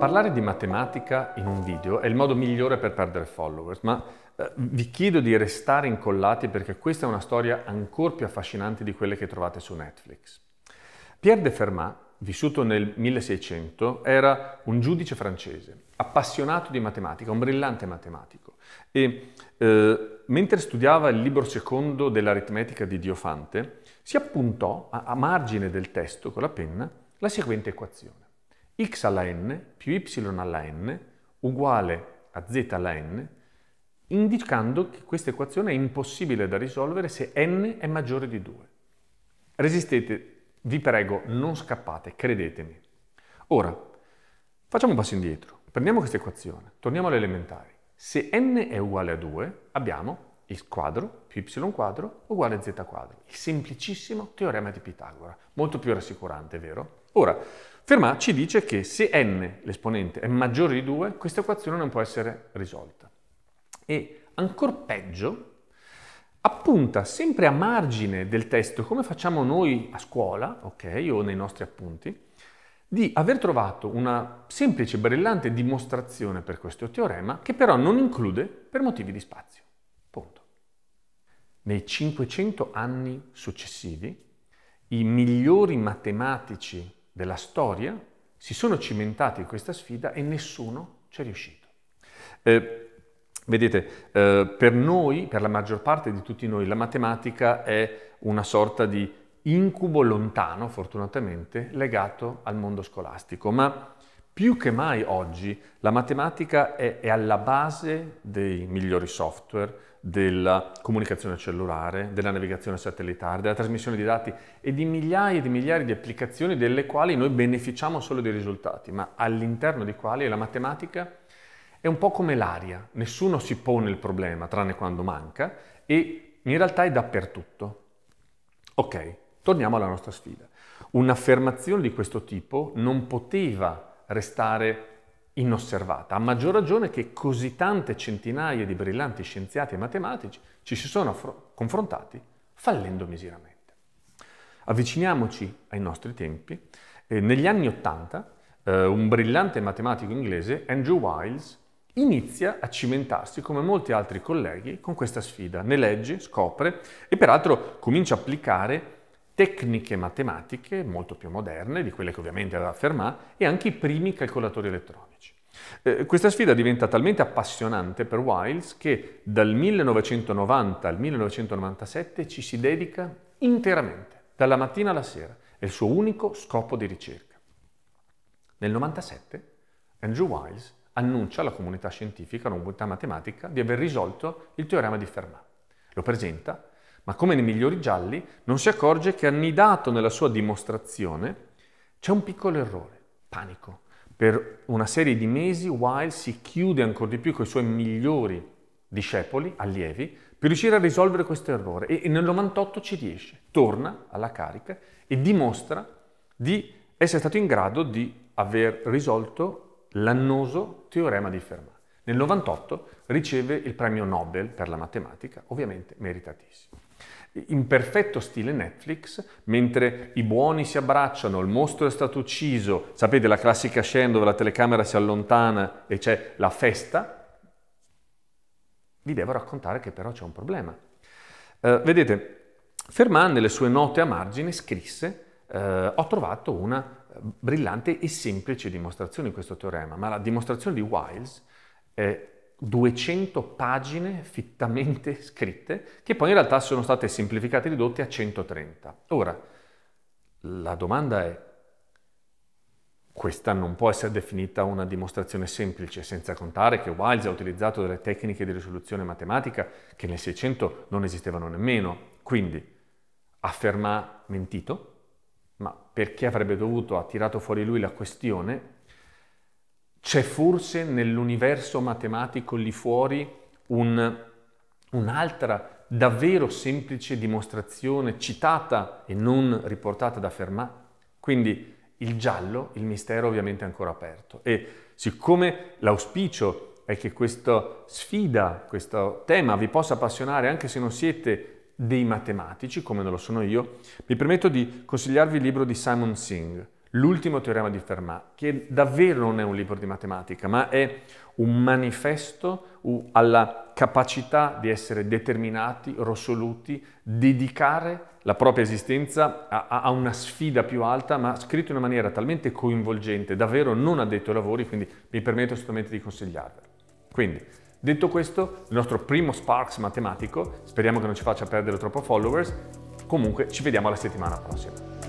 Parlare di matematica in un video è il modo migliore per perdere followers, ma eh, vi chiedo di restare incollati perché questa è una storia ancora più affascinante di quelle che trovate su Netflix. Pierre de Fermat, vissuto nel 1600, era un giudice francese, appassionato di matematica, un brillante matematico. E eh, mentre studiava il libro secondo dell'aritmetica di Diofante, si appuntò a, a margine del testo con la penna la seguente equazione x alla n più y alla n uguale a z alla n, indicando che questa equazione è impossibile da risolvere se n è maggiore di 2. Resistete, vi prego, non scappate, credetemi. Ora, facciamo un passo indietro. Prendiamo questa equazione, torniamo alle elementari. Se n è uguale a 2, abbiamo x quadro più y quadro uguale a z quadro. Il semplicissimo teorema di Pitagora. Molto più rassicurante, vero? Ora, Fermat ci dice che se n, l'esponente, è maggiore di 2, questa equazione non può essere risolta. E ancora peggio, appunta sempre a margine del testo, come facciamo noi a scuola, ok, o nei nostri appunti, di aver trovato una semplice e brillante dimostrazione per questo teorema che però non include per motivi di spazio. Punto. Nei 500 anni successivi, i migliori matematici della storia si sono cimentati in questa sfida e nessuno ci è riuscito. Eh, vedete, eh, per noi, per la maggior parte di tutti noi, la matematica è una sorta di incubo lontano, fortunatamente, legato al mondo scolastico, ma più che mai oggi la matematica è, è, alla base dei migliori software, della comunicazione cellulare, della navigazione satellitare, della trasmissione di dati e di migliaia e di migliaia di applicazioni delle quali noi beneficiamo solo dei risultati, ma all'interno di quali la matematica è un po' come l'aria, nessuno si pone il problema tranne quando manca e in realtà è dappertutto. Ok, torniamo alla nostra sfida. Un'affermazione di questo tipo non poteva restare inosservata, a maggior ragione che così tante centinaia di brillanti scienziati e matematici ci si sono affro- confrontati fallendo miseramente. Avviciniamoci ai nostri tempi. Eh, negli anni Ottanta eh, un brillante matematico inglese, Andrew Wiles, inizia a cimentarsi come molti altri colleghi con questa sfida. Ne legge, scopre e peraltro comincia a applicare tecniche matematiche molto più moderne di quelle che ovviamente aveva Fermat e anche i primi calcolatori elettronici. Eh, questa sfida diventa talmente appassionante per Wiles che dal 1990 al 1997 ci si dedica interamente, dalla mattina alla sera. È il suo unico scopo di ricerca. Nel 1997 Andrew Wiles annuncia alla comunità scientifica, alla comunità matematica, di aver risolto il teorema di Fermat. Lo presenta ma come nei migliori gialli non si accorge che annidato nella sua dimostrazione c'è un piccolo errore, panico. Per una serie di mesi Wilde si chiude ancora di più con i suoi migliori discepoli, allievi, per riuscire a risolvere questo errore e nel 98 ci riesce, torna alla carica e dimostra di essere stato in grado di aver risolto l'annoso teorema di Fermat. Nel 98 riceve il premio Nobel per la matematica, ovviamente meritatissimo in perfetto stile Netflix, mentre i buoni si abbracciano, il mostro è stato ucciso, sapete la classica scena dove la telecamera si allontana e c'è la festa, vi devo raccontare che però c'è un problema. Eh, vedete, Fermat nelle sue note a margine scrisse eh, ho trovato una eh, brillante e semplice dimostrazione di questo teorema, ma la dimostrazione di Wiles è 200 pagine fittamente scritte, che poi in realtà sono state semplificate e ridotte a 130. Ora, la domanda è, questa non può essere definita una dimostrazione semplice, senza contare che Wiles ha utilizzato delle tecniche di risoluzione matematica che nel 600 non esistevano nemmeno. Quindi, afferma mentito, ma perché avrebbe dovuto, ha tirato fuori lui la questione, c'è forse nell'universo matematico lì fuori un, un'altra davvero semplice dimostrazione citata e non riportata da Fermat? Quindi il giallo, il mistero ovviamente è ancora aperto e siccome l'auspicio è che questa sfida, questo tema vi possa appassionare anche se non siete dei matematici, come non lo sono io, mi permetto di consigliarvi il libro di Simon Singh, l'ultimo teorema di Fermat, che davvero non è un libro di matematica, ma è un manifesto alla capacità di essere determinati, risoluti, dedicare la propria esistenza a, a, una sfida più alta, ma scritto in una maniera talmente coinvolgente, davvero non addetto ai lavori, quindi mi permetto assolutamente di consigliarvelo. Quindi, detto questo, il nostro primo Sparks matematico, speriamo che non ci faccia perdere troppo followers, comunque ci vediamo la settimana prossima.